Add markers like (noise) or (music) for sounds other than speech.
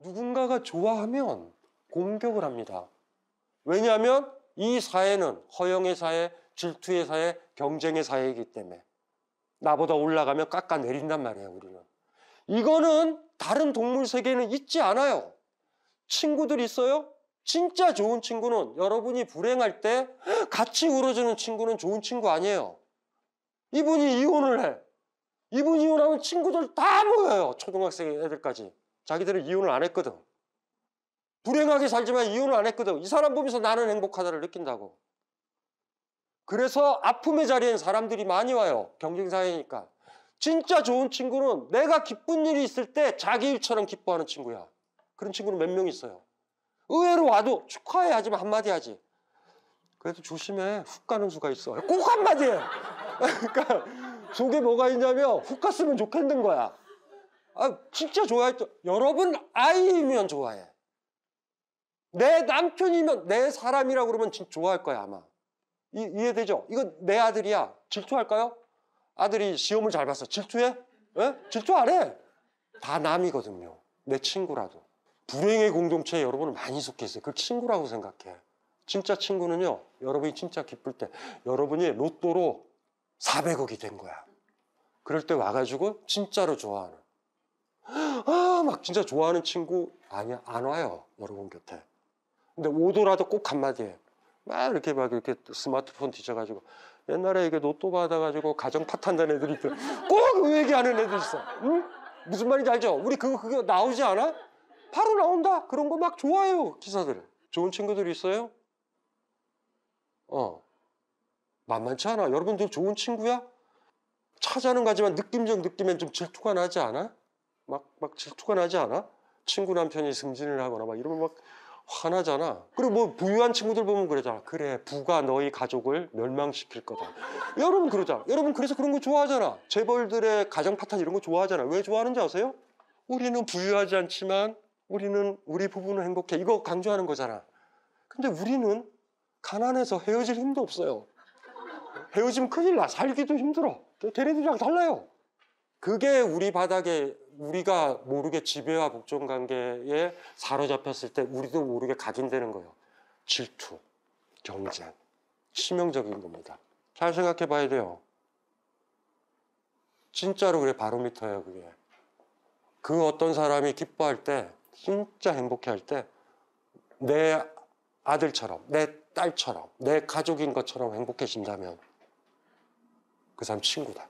누군가가 좋아하면 공격을 합니다. 왜냐하면 이 사회는 허영의 사회, 질투의 사회, 경쟁의 사회이기 때문에 나보다 올라가면 깎아내린단 말이에요, 우리는. 이거는 다른 동물 세계는 에 있지 않아요. 친구들 있어요? 진짜 좋은 친구는 여러분이 불행할 때 같이 울어주는 친구는 좋은 친구 아니에요. 이분이 이혼을 해. 이분 이혼하면 친구들 다 모여요. 초등학생 애들까지. 자기들은 이혼을 안 했거든. 불행하게 살지만 이혼을 안 했거든. 이 사람 보면서 나는 행복하다를 느낀다고. 그래서 아픔의 자리엔 사람들이 많이 와요. 경쟁사회니까. 진짜 좋은 친구는 내가 기쁜 일이 있을 때 자기 일처럼 기뻐하는 친구야. 그런 친구는 몇 명 있어요. 의외로 와도 축하해 하지만 한마디 하지. 그래도 조심해. 훅 가는 수가 있어. 꼭 한마디 해. (laughs) 그러니까 속에 뭐가 있냐면 훅 갔으면 좋겠는 거야. 아, 진짜 좋아했죠. 여러분 아이면 좋아해. 내 남편이면 내 사람이라고 그러면 진짜 좋아할 거야 아마. 이, 이해되죠? 이건내 아들이야. 질투할까요? 아들이 시험을 잘 봤어. 질투해? 에? 예? 질투 안 해. 다 남이거든요. 내 친구라도. 불행의 공동체에 여러분은 많이 속해 있어요. 그 친구라고 생각해. 진짜 친구는요. 여러분이 진짜 기쁠 때 여러분이 로또로 400억이 된 거야. 그럴 때 와가지고 진짜로 좋아하는. 아, 막 진짜 좋아하는 친구 아니야, 안 와요. 여러분 곁에. 근데 오더라도 꼭 한마디 해. 막 이렇게 막 이렇게 스마트폰 뒤져가지고 옛날에 이게 노또 받아가지고 가정 파탄난 애들이 있더 꼭그 얘기하는 애들 있어. 응? 무슨 말인지 알죠? 우리 그거, 그거 나오지 않아? 바로 나온다. 그런 거 막 좋아요. 기사들. 좋은 친구들 있어요? 어. 만만치 않아. 여러분들 좋은 친구야? 찾아는 가지만 느낌적 느낌엔 좀 질투가 나지 않아? 막, 막 질투가 나지 않아? 친구 남편이 승진을 하거나 막 이러면 막 화나잖아. 그리고 뭐 부유한 친구들 보면 그러잖아. 그래, 부가 너희 가족을 멸망시킬 거다. 여러분 그러잖아. 여러분 그래서 그런 거 좋아하잖아. 재벌들의 가정 파탄 이런 거 좋아하잖아. 왜 좋아하는지 아세요? 우리는 부유하지 않지만 우리는 우리 부부는 행복해. 이거 강조하는 거잖아. 근데 우리는 가난해서 헤어질 힘도 없어요. 헤어지면 큰일 나. 살기도 힘들어. 걔네들이랑 달라요. 그게 우리 바닥에 우리가 모르게 지배와 복종 관계에 사로잡혔을 때 우리도 모르게 각인되는 거예요. 질투, 경쟁, 치명적인 겁니다. 잘 생각해 봐야 돼요. 진짜로 그래 바로미터예 그게. 그 어떤 사람이 기뻐할 때 진짜 행복해할 때 내 아들처럼 내 딸처럼 내 가족인 것처럼 행복해진다면 그 사람 친구다.